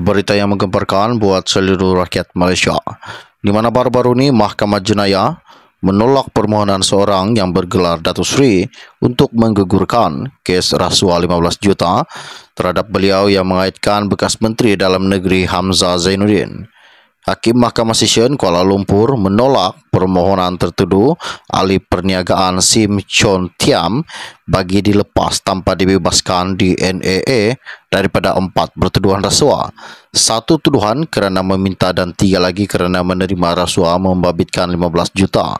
Berita yang menggemparkan buat seluruh rakyat Malaysia. Di mana baru-baru ini Mahkamah Jenayah menolak permohonan seorang yang bergelar Datu Sri untuk menggugurkan kes rasuah 15 juta terhadap beliau yang mengaitkan bekas menteri dalam negeri Hamzah Zainuddin. Hakim Mahkamah Session Kuala Lumpur menolak permohonan tertuduh ahli perniagaan Sim Chon Tiam bagi dilepas tanpa dibebaskan di NAA e e daripada empat bertuduhan rasuah. Satu tuduhan kerana meminta dan tiga lagi kerana menerima rasuah membabitkan 15 juta.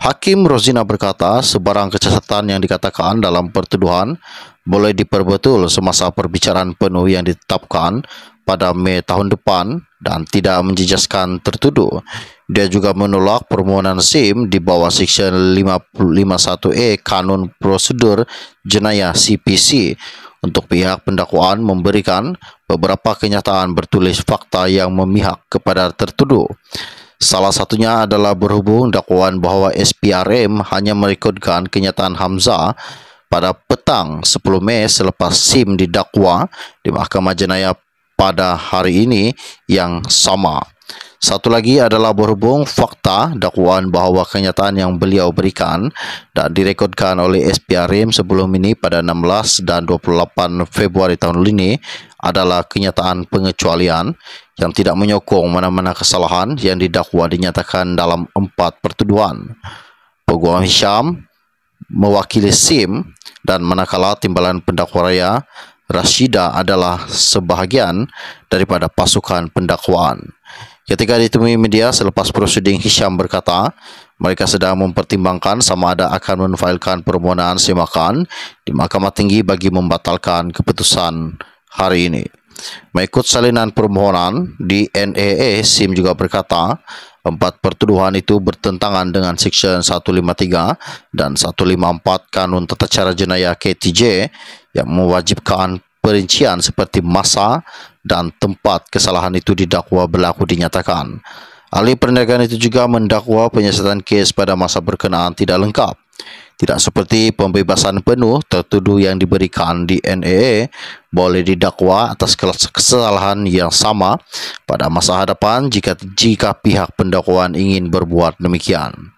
Hakim Rozina berkata, sebarang kecacatan yang dikatakan dalam pertuduhan boleh diperbetul semasa perbicaraan penuh yang ditetapkan pada Mei tahun depan dan tidak menjejaskan tertuduh. Dia juga menolak permohonan SIM di bawah Section 51E Kanun Prosedur Jenayah CPC untuk pihak pendakwaan memberikan beberapa kenyataan bertulis fakta yang memihak kepada tertuduh. Salah satunya adalah berhubung dakwaan bahwa SPRM hanya merekodkan kenyataan Hamzah pada petang 10 Mei selepas SIM didakwa di Mahkamah Jenayah pada hari ini yang sama. Satu lagi adalah berhubung fakta dakwaan bahawa kenyataan yang beliau berikan dan direkodkan oleh SPRM sebelum ini pada 16 dan 28 Februari tahun ini adalah kenyataan pengecualian yang tidak menyokong mana-mana kesalahan yang didakwa dinyatakan dalam empat pertuduhan. Peguam Hisham mewakili SIM dan manakala timbalan pendakwa raya Rashida adalah sebahagian daripada pasukan pendakwaan. Ketika ditemui media selepas prosiding Hisham berkata, mereka sedang mempertimbangkan sama ada akan menfailkan permohonan semakan di Mahkamah Tinggi bagi membatalkan keputusan hari ini. Mengikut salinan permohonan, di DNAA Sim juga berkata, Empat pertuduhan itu bertentangan dengan Seksyen 153 dan 154 Kanun Tata Cara Jenayah KTJ yang mewajibkan perincian seperti masa dan tempat kesalahan itu didakwa berlaku dinyatakan. Ahli perniagaan itu juga mendakwa penyiasatan kes pada masa berkenaan tidak lengkap. Tidak seperti pembebasan penuh tertuduh yang diberikan di NEE e boleh didakwa atas kesalahan yang sama pada masa hadapan jika jika pihak pendakwaan ingin berbuat demikian.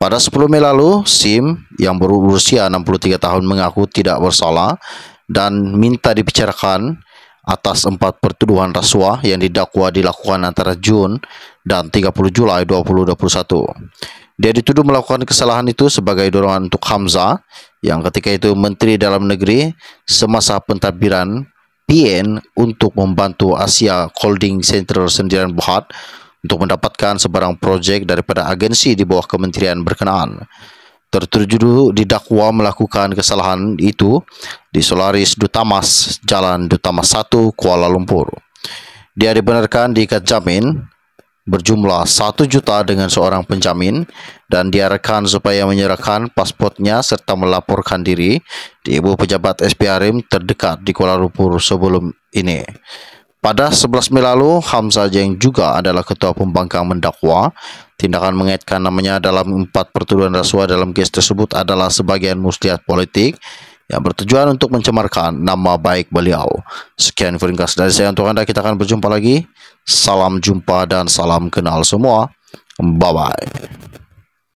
Pada 10 Mei lalu, SIM yang berusia 63 tahun mengaku tidak bersalah dan minta dibicarakan atas empat pertuduhan rasuah yang didakwa dilakukan antara Jun dan 30 Julai 2021. Dia dituduh melakukan kesalahan itu sebagai dorongan untuk Hamzah yang ketika itu menteri dalam negeri semasa pentadbiran PN untuk membantu Asia Holding Center Sendirian Bohat untuk mendapatkan sebarang proyek daripada agensi di bawah kementerian berkenaan. Tertuduh didakwa melakukan kesalahan itu di Solaris Dutamas, Jalan Dutamas 1, Kuala Lumpur. Dia dibenarkan diikat jamin berjumlah 1 juta dengan seorang penjamin dan diarahkan supaya menyerahkan pasportnya serta melaporkan diri di ibu pejabat SPRM terdekat di Kuala Lumpur sebelum ini. Pada 11 Mei lalu, Hamzah Jeng juga adalah ketua pembangkang mendakwa. Tindakan mengaitkan namanya dalam empat pertuduhan rasuah dalam kes tersebut adalah sebagian muslihat politik yang bertujuan untuk mencemarkan nama baik beliau. Sekian ringkas dari saya untuk Anda. Kita akan berjumpa lagi. Salam jumpa dan salam kenal semua. Bye-bye.